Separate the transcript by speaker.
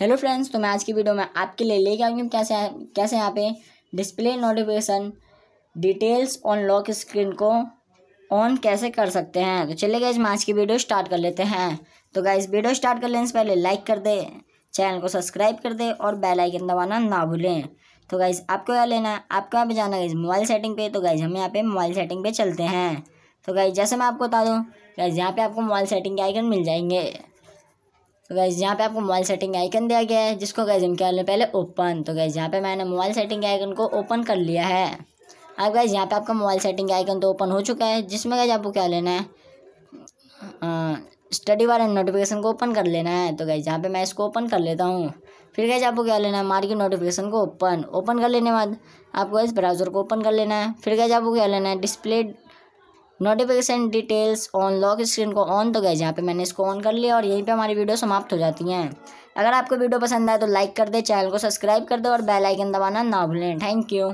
Speaker 1: hello friends तो मैं आज की वीडियो में आपके लिए लेके आऊँगी कैसे कैसे यहाँ पे display notification details on lock screen को ऑन कैसे कर सकते हैं तो चलिए गए मैं आज की वीडियो स्टार्ट कर लेते हैं तो गाइज वीडियो स्टार्ट कर लेने से पहले लाइक कर दे चैनल को सब्सक्राइब कर दे और बेल आइकन दबाना ना भूलें तो गाइज आपको क्या लेना है आपको यहाँ पर जाना है मोबाइल सेटिंग पे तो गाइज हम यहाँ पे मोबाइल सेटिंग पे चलते हैं तो गाइज जैसे मैं आपको बता दूँ गाइज यहाँ पे आपको मोबाइल सेटिंग के आइकन मिल जाएंगे तो गैस यहाँ पे आपको मोबाइल सेटिंग आइकन दिया गया है जिसको गैस हम क्या पहले ओपन तो गैस यहाँ पे मैंने मोबाइल सेटिंग आइकन को ओपन कर लिया है अब गैस यहाँ पे आपका मोबाइल सेटिंग आइकन तो ओपन हो चुका है जिसमें गैस आपको क्या लेना है स्टडी वाले नोटिफिकेशन को ओपन कर लेना है तो गैस यहाँ पर मैं इसको ओपन कर लेता हूँ फिर गैस आपको क्या लेना है मार्केट नोटिफिकेशन को ओपन ओपन कर लेने के बाद आपको इस ब्राउज़र को ओपन कर लेना है फिर गैस आपको क्या लेना है display notification details on lock screen को ऑन तो गए जहाँ पे मैंने इसको ऑन कर लिया और यहीं पे हमारी वीडियो समाप्त हो जाती हैं अगर आपको वीडियो पसंद आए तो लाइक कर दे चैनल को सब्सक्राइब कर दे और बेल आइकन दबाना ना भूलें थैंक यू